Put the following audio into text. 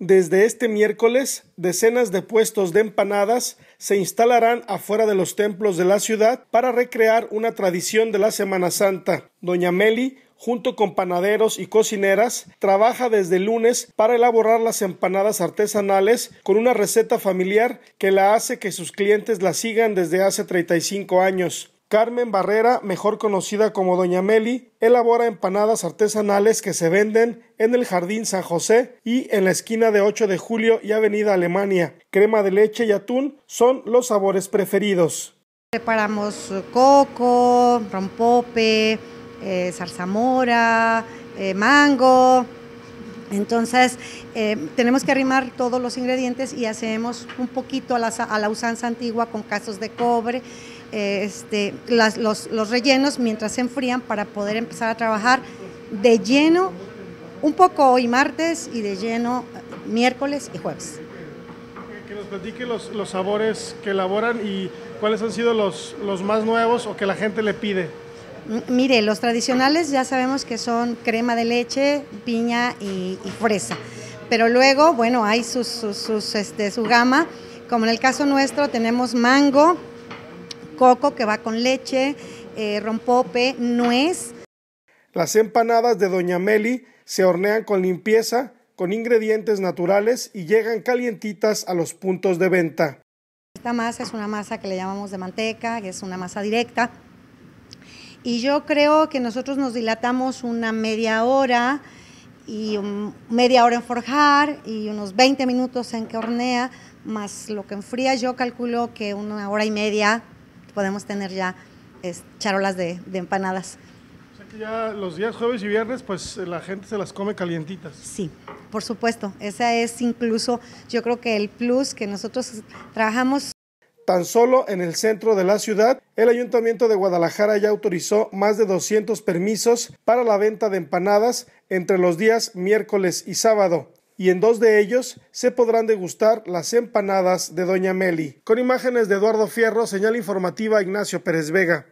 Desde este miércoles, decenas de puestos de empanadas se instalarán afuera de los templos de la ciudad para recrear una tradición de la Semana Santa. Doña Meli, junto con panaderos y cocineras, trabaja desde lunes para elaborar las empanadas artesanales con una receta familiar que la hace que sus clientes la sigan desde hace 35 años. Carmen Barrera, mejor conocida como Doña Meli, elabora empanadas artesanales que se venden en el Jardín San José y en la esquina de 8 de Julio y Avenida Alemania. Crema de leche y atún son los sabores preferidos. Preparamos coco, rompope, eh, zarzamora, eh, mango. Entonces, eh, tenemos que arrimar todos los ingredientes y hacemos un poquito a la, a la usanza antigua con casos de cobre este, los, los, rellenos mientras se enfrían para poder empezar a trabajar de lleno un poco hoy martes y de lleno miércoles y jueves. Que nos platique los, los sabores que elaboran y cuáles han sido los, los más nuevos o que la gente le pide. mire, los tradicionales ya sabemos que son crema de leche, piña y, fresa. Pero luego, bueno, hay sus, sus, este, su gama. Como en el caso nuestro tenemos mango, coco que va con leche, eh, rompope, nuez. Las empanadas de Doña Meli se hornean con limpieza, con ingredientes naturales y llegan calientitas a los puntos de venta. Esta masa es una masa que le llamamos de manteca, que es una masa directa. Y yo creo que nosotros nos dilatamos una media hora y media hora en forjar y unos 20 minutos en que hornea, más lo que enfría, yo calculo que una hora y media podemos tener ya charolas de, empanadas. O sea que ya los días jueves y viernes, pues la gente se las come calientitas. Sí, por supuesto. Esa es incluso, yo creo que el plus que nosotros trabajamos. Tan solo en el centro de la ciudad, el Ayuntamiento de Guadalajara ya autorizó más de 200 permisos para la venta de empanadas entre los días miércoles y sábado y en dos de ellos se podrán degustar las empanadas de Doña Meli. Con imágenes de Eduardo Fierro, señal informativa Ignacio Pérez Vega.